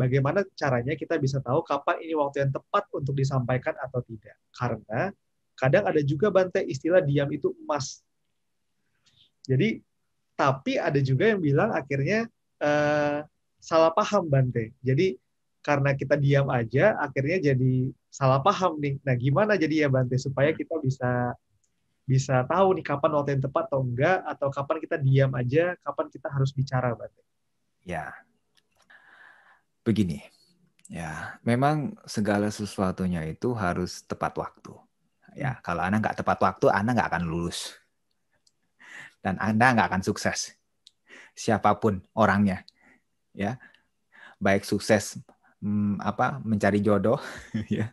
bagaimana caranya kita bisa tahu kapan ini waktu yang tepat untuk disampaikan atau tidak. Karena kadang ada juga bantai istilah diam itu emas. Jadi, tapi ada juga yang bilang akhirnya eh, salah paham bantai. Jadi, karena kita diam aja, akhirnya jadi salah paham nih. Nah, gimana jadi ya bantai supaya kita bisa bisa tahu nih kapan waktu yang tepat atau enggak, atau kapan kita diam aja, kapan kita harus bicara bantai? Ya, begini. Ya, memang segala sesuatunya itu harus tepat waktu. Ya, hmm. kalau Anda nggak tepat waktu, Anda nggak akan lulus. Dan Anda nggak akan sukses. Siapapun orangnya. Ya. Baik sukses hmm, apa mencari jodoh ya.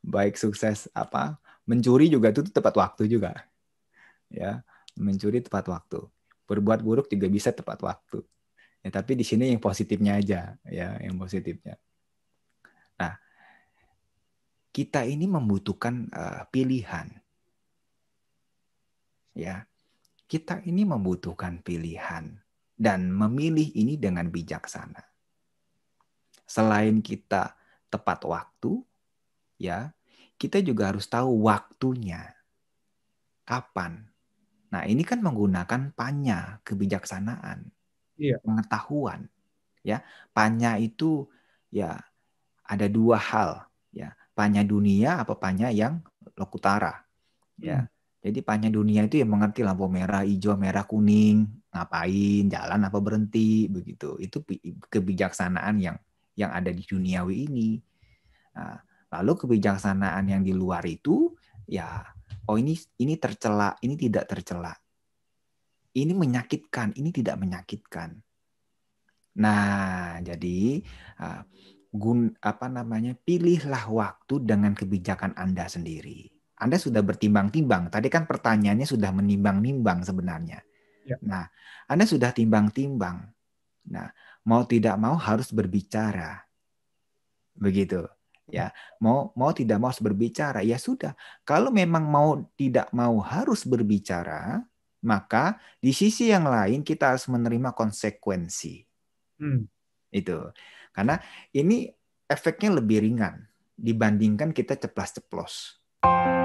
Baik sukses apa mencuri juga itu tepat waktu juga. Ya, mencuri tepat waktu. Berbuat buruk juga bisa tepat waktu Ya, tapi di sini yang positifnya aja, ya, yang positifnya. Nah, kita ini membutuhkan uh, pilihan. Ya. Kita ini membutuhkan pilihan dan memilih ini dengan bijaksana. Selain kita tepat waktu, ya, kita juga harus tahu waktunya. Kapan? Nah, ini kan menggunakan panya, kebijaksanaan iya. pengetahuan. Ya, panya itu ya ada dua hal, ya. Panya dunia apa panya yang lokutara. Ya. Hmm. Jadi panya dunia itu yang mengerti lampu merah, hijau, merah, kuning, ngapain, jalan apa berhenti, begitu. Itu kebijaksanaan yang yang ada di duniawi ini. Nah, lalu kebijaksanaan yang di luar itu ya oh ini ini tercela, ini tidak tercela ini menyakitkan, ini tidak menyakitkan. Nah, jadi uh, gun apa namanya? pilihlah waktu dengan kebijakan Anda sendiri. Anda sudah bertimbang-timbang. Tadi kan pertanyaannya sudah menimbang-nimbang sebenarnya. Ya. Nah, Anda sudah timbang-timbang. Nah, mau tidak mau harus berbicara. Begitu. Ya, mau mau tidak mau harus berbicara. Ya sudah, kalau memang mau tidak mau harus berbicara, maka di sisi yang lain kita harus menerima konsekuensi. Hmm. Itu. Karena ini efeknya lebih ringan dibandingkan kita ceplas-ceplos. Thank